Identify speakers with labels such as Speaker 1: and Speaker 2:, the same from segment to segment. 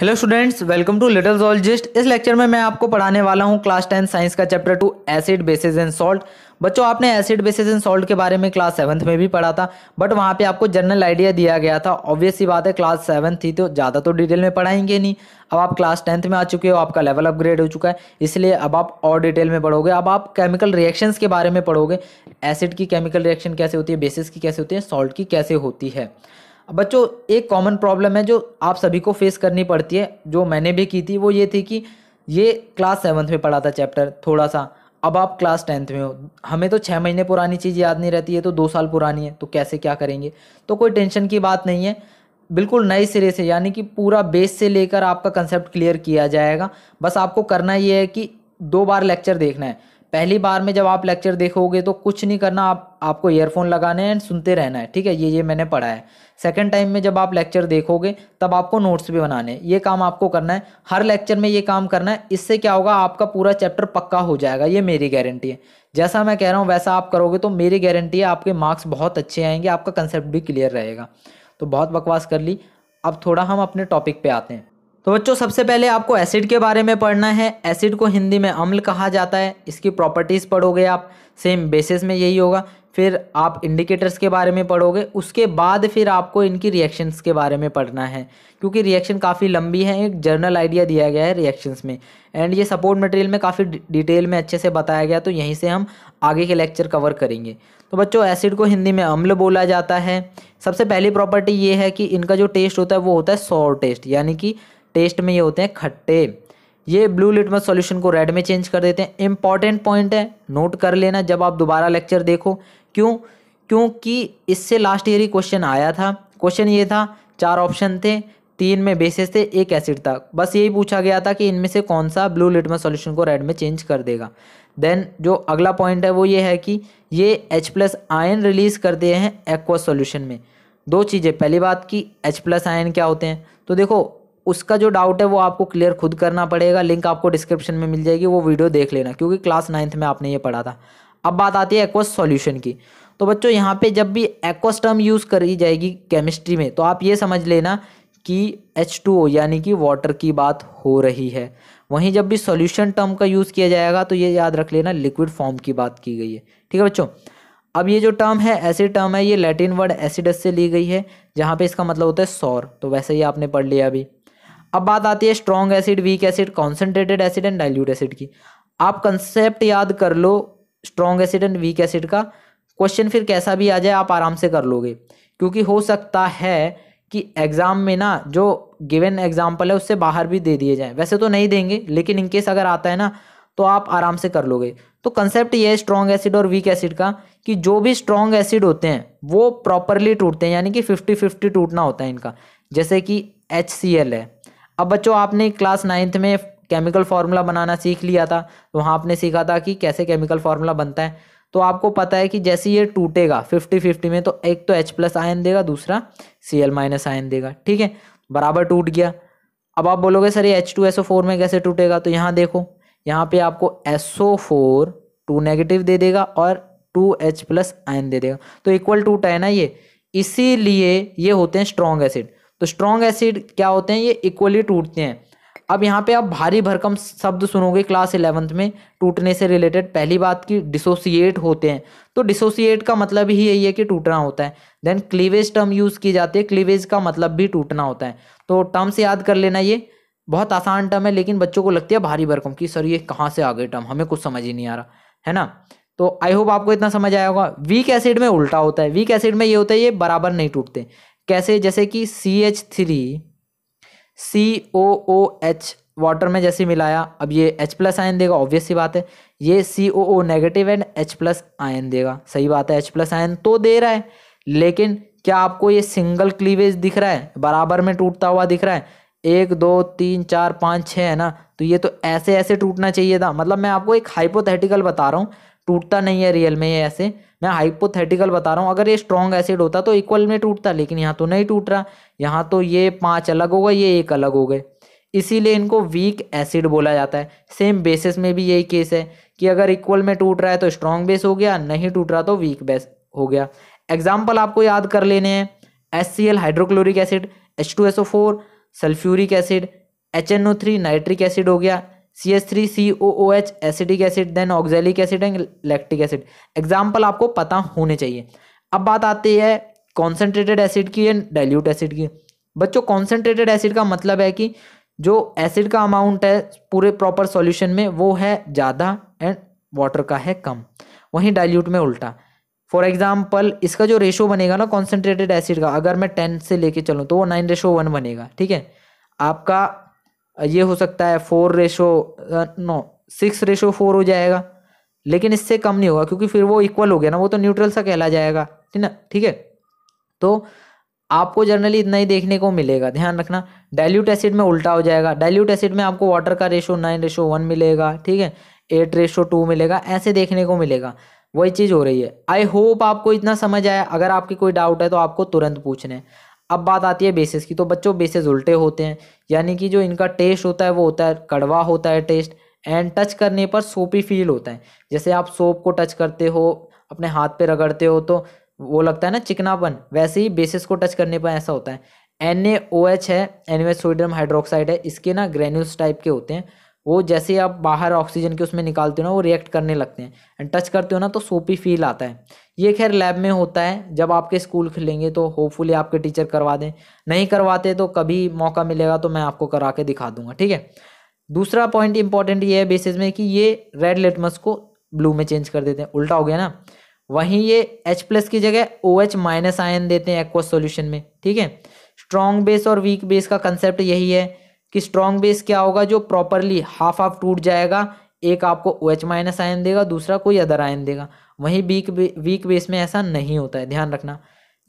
Speaker 1: hello students welcome to little zoologist इस lecture में मैं आपको पढ़ाने वाला हूं क्लास टेन साइंस का chapter two acid bases and salt बच्चों आपने एसिड बेसिस एंड सॉल्ट के बारे में क्लास सेवन्थ में भी पढ़ा था बट वहां पे आपको जनरल आइडिया दिया गया था ऑब्वियस ही बात है क्लास सेवन्थ थी तो ज़्यादा तो डिटेल में पढ़ाएंगे नहीं अब आप क्लास टेंथ में आ चुके हो आपका लेवल अपग्रेड हो चुका है इसलिए अब आप और डिटेल में पढ़ोगे अब आप केमिकल रिएक्शन के बारे में पढ़ोगे एसिड की केमिकल रिएक्शन कैसे होती है बेसिस की कैसे होती है सॉल्ट की कैसे होती है बच्चों एक कॉमन प्रॉब्लम है जो आप सभी को फेस करनी पड़ती है जो मैंने भी की थी वो ये थी कि ये क्लास सेवन्थ में पढ़ा था चैप्टर थोड़ा सा अब आप क्लास टेंथ में हो हमें तो छः महीने पुरानी चीज़ याद नहीं रहती है तो दो साल पुरानी है तो कैसे क्या करेंगे तो कोई टेंशन की बात नहीं है बिल्कुल नए सिरे से यानी कि पूरा बेस से लेकर आपका कंसेप्ट क्लियर किया जाएगा बस आपको करना ये है कि दो बार लेक्चर देखना है पहली बार में जब आप लेक्चर देखोगे तो कुछ नहीं करना आप आपको ईयरफोन लगाने हैं सुनते रहना है ठीक है ये ये मैंने पढ़ा है सेकंड टाइम में जब आप लेक्चर देखोगे तब आपको नोट्स भी बनाने ये काम आपको करना है हर लेक्चर में ये काम करना है इससे क्या होगा आपका पूरा चैप्टर पक्का हो जाएगा ये मेरी गारंटी है जैसा मैं कह रहा हूँ वैसा आप करोगे तो मेरी गारंटी है आपके मार्क्स बहुत अच्छे आएंगे आपका कंसेप्ट भी क्लियर रहेगा तो बहुत बकवास कर ली अब थोड़ा हम अपने टॉपिक पर आते हैं तो बच्चों सबसे पहले आपको एसिड के बारे में पढ़ना है एसिड को हिंदी में अम्ल कहा जाता है इसकी प्रॉपर्टीज़ पढ़ोगे आप सेम बेसिस में यही होगा फिर आप इंडिकेटर्स के बारे में पढ़ोगे उसके बाद फिर आपको इनकी रिएक्शंस के बारे में पढ़ना है क्योंकि रिएक्शन काफ़ी लंबी है एक जर्नल आइडिया दिया गया है रिएक्शंस में एंड ये सपोर्ट मटेरियल में काफ़ी डिटेल में अच्छे से बताया गया तो यहीं से हम आगे के लेक्चर कवर करेंगे तो बच्चों एसिड को हिंदी में अम्ल बोला जाता है सबसे पहली प्रॉपर्टी ये है कि इनका जो टेस्ट होता है वो होता है सॉर टेस्ट यानी कि टेस्ट में ये होते हैं खट्टे ये ब्लू लिटमस सॉल्यूशन को रेड में चेंज कर देते हैं इंपॉर्टेंट पॉइंट है नोट कर लेना जब आप दोबारा लेक्चर देखो क्यों क्योंकि इससे लास्ट ईयर ही क्वेश्चन आया था क्वेश्चन ये था चार ऑप्शन थे तीन में बेसिस थे एक एसिड था बस यही पूछा गया था कि इनमें से कौन सा ब्लू लिटमस सॉल्यूशन को रेड में चेंज कर देगा देन जो अगला पॉइंट है वो ये है कि ये H प्लस आयन रिलीज़ करते हैं एक्वा सॉल्यूशन में दो चीज़ें पहली बात कि H प्लस आयन क्या होते हैं तो देखो उसका जो डाउट है वो आपको क्लियर खुद करना पड़ेगा लिंक आपको डिस्क्रिप्शन में मिल जाएगी वो वीडियो देख लेना क्योंकि क्लास नाइन्थ में आपने ये पढ़ा था अब बात आती है एक्वस सॉल्यूशन की तो बच्चों यहाँ पे जब भी एक्वस टर्म यूज़ करी जाएगी केमिस्ट्री में तो आप ये समझ लेना कि एच टू ओ यानी कि वाटर की बात हो रही है वहीं जब भी सॉल्यूशन टर्म का यूज़ किया जाएगा तो ये याद रख लेना लिक्विड फॉर्म की बात की गई है ठीक है बच्चों अब ये जो टर्म है एसिड टर्म है ये लैटिन वर्ड एसिडस से ली गई है जहाँ पे इसका मतलब होता है सौर तो वैसे ही आपने पढ़ लिया अभी अब बात आती है strong acid weak acid concentrated acid and dilute acid की आप कंसेप्ट याद कर लो strong acid and weak acid का क्वेश्चन फिर कैसा भी आ जाए आप आराम से कर लोगे क्योंकि हो सकता है कि एग्ज़ाम में ना जो गिवन एग्जाम्पल है उससे बाहर भी दे दिए जाए वैसे तो नहीं देंगे लेकिन इनकेस अगर आता है ना तो आप आराम से कर लोगे तो कंसेप्ट ये है स्ट्रॉन्ग एसिड और वीक एसिड का कि जो भी स्ट्रॉन्ग एसिड होते हैं वो प्रॉपरली टूटते हैं यानी कि फिफ्टी फिफ्टी टूटना होता है इनका जैसे कि एच है अब बच्चों आपने क्लास नाइन्थ में केमिकल फार्मूला बनाना सीख लिया था तो वहाँ आपने सीखा था कि कैसे केमिकल फार्मूला बनता है तो आपको पता है कि जैसे ये टूटेगा फिफ्टी फिफ्टी में तो एक तो एच प्लस आयन देगा दूसरा सी एल माइनस आयन देगा ठीक है बराबर टूट गया अब आप बोलोगे सर ये H two S O four में कैसे टूटेगा तो यहाँ देखो यहाँ पे आपको S O four two negative दे देगा और टू एच प्लस आयन दे देगा तो इक्वल टूट है ना ये इसीलिए ये होते हैं स्ट्रॉन्ग एसिड तो स्ट्रॉन्ग एसिड क्या होते हैं ये इक्वली टूटते हैं अब यहाँ पे आप भारी भरकम शब्द सुनोगे क्लास इलेवंथ में टूटने से रिलेटेड पहली बात की डिसोसिएट होते हैं तो डिसोसिएट का मतलब ही यही है कि टूटना होता है देन क्लीवेज टर्म यूज़ की जाती है क्लीवेज का मतलब भी टूटना होता है तो टर्म्स याद कर लेना ये बहुत आसान टर्म है लेकिन बच्चों को लगती है भारी भरकम कि सर ये कहाँ से आ गए टर्म हमें कुछ समझ ही नहीं आ रहा है ना तो आई होप आपको इतना समझ आया होगा वीक एसिड में उल्टा होता है वीक एसिड में ये होता है ये बराबर नहीं टूटते कैसे जैसे कि C H three C O O H water में जैसे मिलाया अब ये H प्लस आयन देगा ऑब्वियस सी बात है ये C O O negative and H plus ion देगा सही बात है H प्लस आयन तो दे रहा है लेकिन क्या आपको ये सिंगल क्लीवेज दिख रहा है बराबर में टूटता हुआ दिख रहा है एक दो तीन चार पाँच छः है ना तो ये तो ऐसे ऐसे टूटना चाहिए था मतलब मैं आपको एक हाइपोथेटिकल बता रहा हूँ टूटता नहीं है रियल में ये ऐसे मैं हाइपोथेटिकल बता रहा हूँ अगर ये स्ट्रॉन्ग एसिड होता तो इक्वल में टूटता लेकिन यहाँ तो नहीं टूट रहा यहाँ तो ये पाँच अलग हो गए ये एक अलग हो गए इसीलिए इनको वीक एसिड बोला जाता है सेम बेसिस में भी यही केस है कि अगर इक्वल में टूट रहा है तो स्ट्रॉन्ग बेस हो गया नहीं टूट रहा तो वीक बेस हो गया एग्जाम्पल आपको याद कर लेने हैं S C L hydrochloric acid H two S O four sulphuric acid H N O three nitric acid हो गया C S three C O O H acidic acid then oxalic acid and lactic acid example आपको पता होने चाहिए अब बात आती है कॉन्सेंट्रेटेड एसिड की एंड डाइल्यूट एसिड की बच्चों कॉन्सेंट्रेटेड एसिड का मतलब है कि जो एसिड का अमाउंट है पूरे प्रॉपर सॉल्यूशन में वो है ज़्यादा एंड वाटर का है कम वहीं डाइल्यूट में उल्टा फॉर एग्जाम्पल इसका जो रेशो बनेगा ना कॉन्सेंट्रेटेड एसिड का अगर मैं टेन से लेके चलूँ तो वो नाइन रेशो वन बनेगा ठीक है आपका ये हो सकता है four ratio no six ratio four हो जाएगा लेकिन इससे कम नहीं होगा क्योंकि फिर वो इक्वल हो गया ना वो तो न्यूट्रल सा कहला जाएगा ठीक ना ठीक है तो आपको जनरली इतना ही देखने को मिलेगा ध्यान रखना डाइल्यूट एसिड में उल्टा हो जाएगा डाइल्यूट एसिड में आपको वाटर का रेशो नाइन रेशो वन मिलेगा ठीक है एट रेशो टू मिलेगा ऐसे देखने को मिलेगा वही चीज़ हो रही है आई होप आपको इतना समझ आया अगर आपकी कोई डाउट है तो आपको तुरंत पूछने अब बात आती है बेसिस की तो बच्चों बेसिस उल्टे होते हैं यानी कि जो इनका टेस्ट होता है वो होता है कड़वा होता है टेस्ट एंड टच करने पर सोपी फील होता है जैसे आप सोप को टच करते हो अपने हाथ पे रगड़ते हो तो वो लगता है ना चिकनापन वैसे ही बेसिस को टच करने पर ऐसा होता है एन है एनवे सोडियम हाइड्रोक्साइड है इसके ना ग्रेन्यूल्स टाइप के होते हैं वो जैसे आप बाहर ऑक्सीजन के उसमें निकालते हो ना वो रिएक्ट करने लगते हैं एंड टच करते हो ना तो सोपी फील आता है ये खैर लैब में होता है जब आपके स्कूल खुलेंगे तो होपफुली आपके टीचर करवा दें नहीं करवाते तो कभी मौका मिलेगा तो मैं आपको करा के दिखा दूंगा ठीक है दूसरा पॉइंट इंपॉर्टेंट ये है बेसिस में कि ये रेड लेटमस को ब्लू में चेंज कर देते हैं उल्टा हो गया ना वहीं ये एच प्लस की जगह ओ एच माइनस आयन देते हैं एक्वा सोल्यूशन में ठीक है स्ट्रॉन्ग बेस और वीक बेस का कंसेप्ट यही है कि स्ट्रॉन्ग बेस क्या होगा जो प्रॉपरली हाफ हाफ टूट जाएगा एक आपको ओ एच माइनस आयन देगा दूसरा कोई अदर आयन देगा वहीं वीक वीक बेस में ऐसा नहीं होता है ध्यान रखना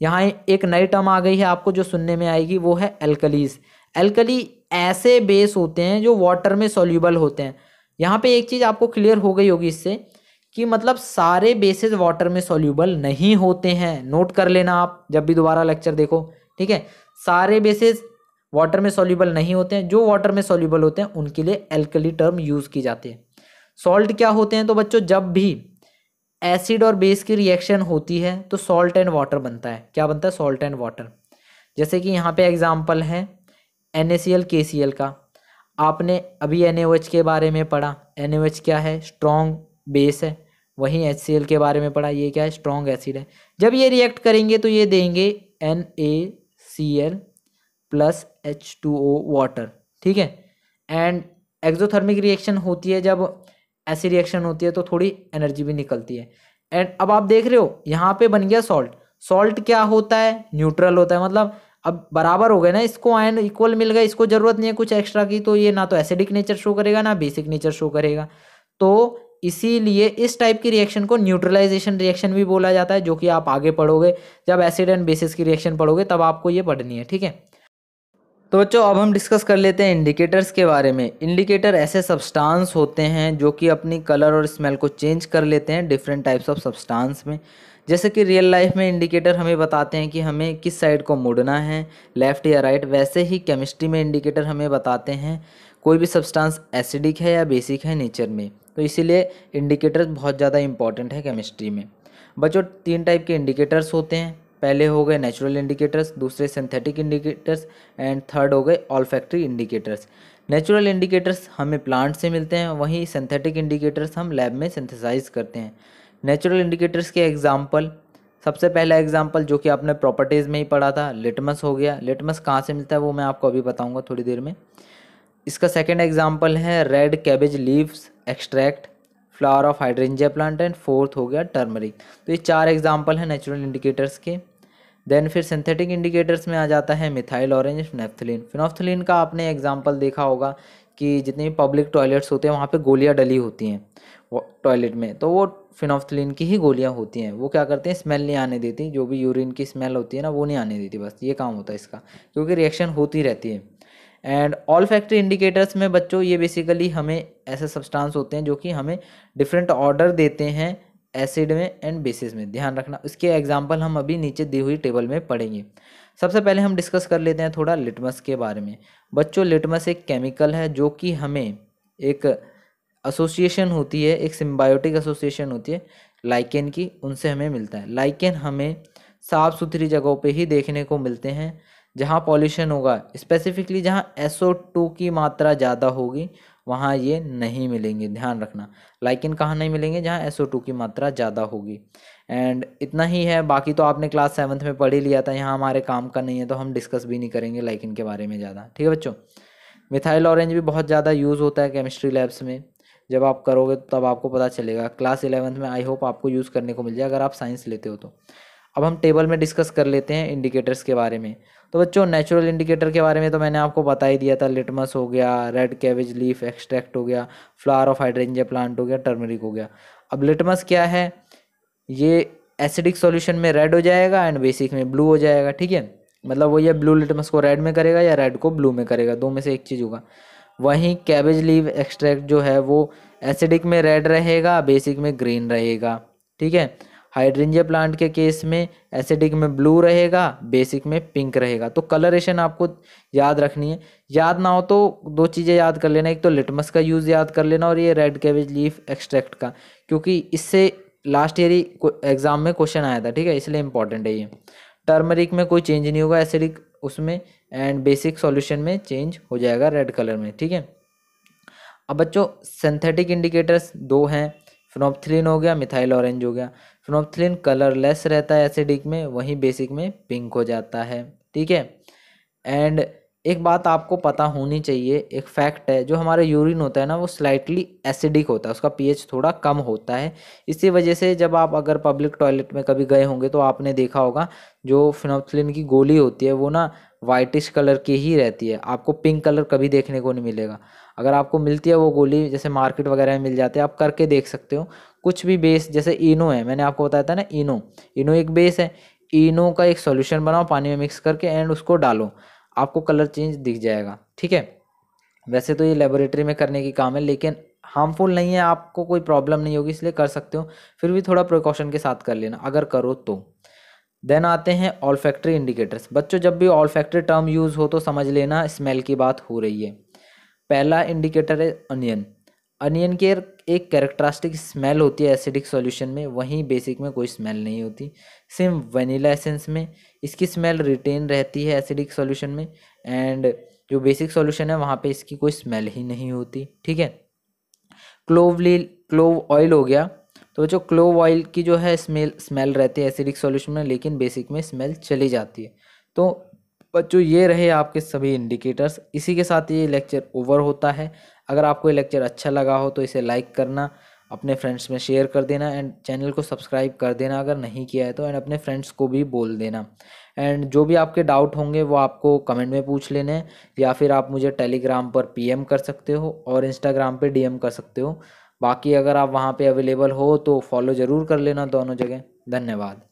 Speaker 1: यहाँ एक नई टर्म आ गई है आपको जो सुनने में आएगी वो है एल्कलीज एल्कली ऐसे बेस होते हैं जो वाटर में सोल्यूबल होते हैं यहाँ पे एक चीज़ आपको क्लियर हो गई होगी इससे कि मतलब सारे बेसिस वाटर में सोल्यूबल नहीं होते हैं नोट कर लेना आप जब भी दोबारा लेक्चर देखो ठीक है सारे बेसिस वाटर में सोल्यूबल नहीं होते हैं जो वाटर में सोल्यूबल होते हैं उनके लिए एल्कली टर्म यूज़ की जाती है सॉल्ट क्या होते हैं तो बच्चों जब भी एसिड और बेस की रिएक्शन होती है तो सॉल्ट एंड वाटर बनता है क्या बनता है सॉल्ट एंड वाटर जैसे कि यहाँ पे एग्जाम्पल है एन ए का आपने अभी एन के बारे में पढ़ा एन क्या है स्ट्रॉन्ग बेस है वहीं एच के बारे में पढ़ा ये क्या है स्ट्रॉन्ग एसिड है जब ये रिएक्ट करेंगे तो ये देंगे N plus H two O water ठीक है एंड एक्जोथर्मिक रिएक्शन होती है जब ऐसी रिएक्शन होती है तो थोड़ी एनर्जी भी निकलती है एंड अब आप देख रहे हो यहाँ पे बन गया सॉल्ट सॉल्ट क्या होता है न्यूट्रल होता है मतलब अब बराबर हो गए ना इसको आयन इक्वल मिल गया इसको ज़रूरत नहीं है कुछ एक्स्ट्रा की तो ये ना तो एसिडिक नेचर शो करेगा ना बेसिक नेचर शो करेगा तो इसीलिए इस टाइप की रिएक्शन को न्यूट्रलाइजेशन रिएक्शन भी बोला जाता है जो कि आप आगे पढ़ोगे जब एसिड एंड बेसिस की रिएक्शन पढ़ोगे तब आपको ये पढ़नी है ठीक है तो बच्चों अब हम डिस्कस कर लेते हैं इंडिकेटर्स के बारे में इंडिकेटर ऐसे सब्सटेंस होते हैं जो कि अपनी कलर और स्मेल को चेंज कर लेते हैं डिफरेंट टाइप्स ऑफ सब्सटेंस में जैसे कि रियल लाइफ में इंडिकेटर हमें बताते हैं कि हमें किस साइड को मुड़ना है लेफ़्ट या राइट वैसे ही केमिस्ट्री में इंडिकेटर हमें बताते हैं कोई भी सब्सटेंस एसिडिक है या बेसिक है नेचर में तो इसीलिए इंडिकेटर बहुत ज़्यादा इंपॉर्टेंट है केमिस्ट्री में बच्चों तीन टाइप के इंडिकेटर्स होते हैं पहले हो गए नेचुरल इंडिकेटर्स दूसरे सिंथेटिक इंडिकेटर्स एंड थर्ड हो गए olfactory indicators natural indicators हमें प्लांट से मिलते हैं वहीं सिंथेटिक इंडिकेटर्स हम लैब में सिंथेसाइज करते हैं नेचुरल इंडिकेटर्स के एग्जाम्पल सबसे पहला एग्जाम्पल जो कि आपने प्रॉपर्टीज़ में ही पढ़ा था लिटमस हो गया लिटमस कहाँ से मिलता है वो मैं आपको अभी बताऊँगा थोड़ी देर में इसका सेकेंड एग्जाम्पल है red cabbage leaves extract flower of hydrangea plant and fourth हो गया टर्मरिक तो ये चार एग्जाम्पल हैं नेचुरल इंडिकेटर्स के देन फिर सिंथेटिक इंडिकेटर्स में आ जाता है मिथाइल ऑरेंज नेफ्थलिन फिनोफ्थलिन का आपने एग्जाम्पल देखा होगा कि जितने भी पब्लिक टॉयलेट्स होते हैं वहाँ पे गोलियाँ डली होती हैं टॉयलेट में तो वो फिनोफ्थलिन की ही गोलियाँ होती हैं वो क्या करते हैं स्मेल नहीं आने देती जो भी यूरिन की स्मेल होती है ना वो नहीं आने देती बस ये काम होता है इसका क्योंकि रिएक्शन होती रहती है एंड ऑल फैक्ट्री इंडिकेटर्स में बच्चों ये बेसिकली हमें ऐसे सब्सटेंस होते हैं जो कि हमें डिफरेंट ऑर्डर देते हैं एसिड में एंड बेसिस में ध्यान रखना उसके एग्जाम्पल हम अभी नीचे दी हुई टेबल में पढ़ेंगे सबसे पहले हम डिस्कस कर लेते हैं थोड़ा लिटमस के बारे में बच्चों लिटमस एक केमिकल है जो कि हमें एक एसोसिएशन होती है एक सिम्बायोटिक एसोसिएशन होती है लाइकेन की उनसे हमें मिलता है लाइकेन हमें साफ़ सुथरी जगहों पे ही देखने को मिलते हैं जहाँ पॉल्यूशन होगा स्पेसिफिकली जहाँ एसओ टू की मात्रा ज़्यादा होगी वहाँ ये नहीं मिलेंगे ध्यान रखना लाइकिन कहाँ नहीं मिलेंगे जहाँ एस की मात्रा ज़्यादा होगी एंड इतना ही है बाकी तो आपने क्लास सेवन्थ में पढ़ ही लिया था यहाँ हमारे काम का नहीं है तो हम डिस्कस भी नहीं करेंगे लाइकिन के बारे में ज़्यादा ठीक है बच्चों मिथाइल ऑरेंज भी बहुत ज़्यादा यूज़ होता है केमिस्ट्री लैब्स में जब आप करोगे तब आपको पता चलेगा क्लास इलेवंथ में आई होप आपको यूज़ करने को मिल जाए अगर आप साइंस लेते हो तो अब हम टेबल में डिस्कस कर लेते हैं इंडिकेटर्स के बारे में तो बच्चों नेचुरल इंडिकेटर के बारे में तो मैंने आपको बता ही दिया था लिटमस हो गया रेड कैबेज लीफ एक्सट्रैक्ट हो गया फ्लावर ऑफ हाइड्रेंजिया प्लांट हो गया टर्मरिक हो गया अब लिटमस क्या है ये एसिडिक सॉल्यूशन में रेड हो जाएगा एंड बेसिक में ब्लू हो जाएगा ठीक है मतलब वो ये ब्लू लिटमस को रेड में करेगा या रेड को ब्लू में करेगा दो में से एक चीज़ होगा वहीं कैबेज लीव एक्सट्रैक्ट जो है वो एसिडिक में रेड रहेगा बेसिक में ग्रीन रहेगा ठीक है हाइड्रेंजिया प्लांट के केस में एसिडिक में ब्लू रहेगा बेसिक में पिंक रहेगा तो कलरेशन आपको याद रखनी है याद ना हो तो दो चीज़ें याद कर लेना एक तो लिटमस का यूज़ याद कर लेना और ये रेड कैबेज लीफ एक्सट्रैक्ट का क्योंकि इससे लास्ट ईयर ही एग्ज़ाम में क्वेश्चन आया था ठीक है इसलिए इंपॉर्टेंट है ये टर्मरिक में कोई चेंज नहीं होगा एसिडिक उसमें एंड बेसिक सॉल्यूशन में चेंज हो जाएगा रेड कलर में ठीक है अब बच्चों सिंथेटिक इंडिकेटर्स दो हैं फिनोपथिलीन हो गया मिथाइल ऑरेंज हो गया फिनोप्थलिन कलरलेस रहता है एसिडिक में वहीं बेसिक में पिंक हो जाता है ठीक है एंड एक बात आपको पता होनी चाहिए एक फैक्ट है जो हमारा यूरिन होता है ना वो स्लाइटली एसिडिक होता है उसका पीएच थोड़ा कम होता है इसी वजह से जब आप अगर पब्लिक टॉयलेट में कभी गए होंगे तो आपने देखा होगा जो फिनोप्थलिन की गोली होती है वो ना वाइटिश कलर की ही रहती है आपको पिंक कलर कभी देखने को नहीं मिलेगा अगर आपको मिलती है वो गोली जैसे मार्केट वगैरह में मिल जाती है आप करके देख सकते हो कुछ भी बेस जैसे इनो है मैंने आपको बताया था ना इनो इनो एक बेस है इनो का एक सॉल्यूशन बनाओ पानी में मिक्स करके एंड उसको डालो आपको कलर चेंज दिख जाएगा ठीक है वैसे तो ये लेबोरेटरी में करने की काम है लेकिन हार्मफुल नहीं है आपको कोई प्रॉब्लम नहीं होगी इसलिए कर सकते हो फिर भी थोड़ा प्रिकॉशन के साथ कर लेना अगर करो तो देन आते हैं ऑल फैक्ट्री इंडिकेटर्स बच्चों जब भी ऑल फैक्ट्री टर्म यूज़ हो तो समझ लेना स्मेल की बात हो रही है पहला इंडिकेटर है अनियन अनियन के एक कैरेक्टरिस्टिक स्मेल होती है एसिडिक सॉल्यूशन में वहीं बेसिक में कोई स्मेल नहीं होती सेम वनीला एसेंस में इसकी स्मेल रिटेन रहती है एसिडिक सॉल्यूशन में एंड जो बेसिक सॉल्यूशन है वहाँ पे इसकी कोई स्मेल ही नहीं होती ठीक है क्लोव लील क्लोव ऑयल हो गया तो जो क्लोव ऑयल की जो है स्मेल स्मेल रहती है एसिडिक सॉल्यूशन में लेकिन बेसिक में स्मेल चली जाती है तो बच्चों ये रहे आपके सभी इंडिकेटर्स इसी के साथ ये लेक्चर ओवर होता है अगर आपको ये लेक्चर अच्छा लगा हो तो इसे लाइक करना अपने फ्रेंड्स में शेयर कर देना एंड चैनल को सब्सक्राइब कर देना अगर नहीं किया है तो एंड अपने फ्रेंड्स को भी बोल देना एंड जो भी आपके डाउट होंगे वो आपको कमेंट में पूछ लेने या फिर आप मुझे टेलीग्राम पर पीएम कर सकते हो और इंस्टाग्राम पे डीएम कर सकते हो बाकी अगर आप वहाँ पे अवेलेबल हो तो फॉलो ज़रूर कर लेना दोनों जगह धन्यवाद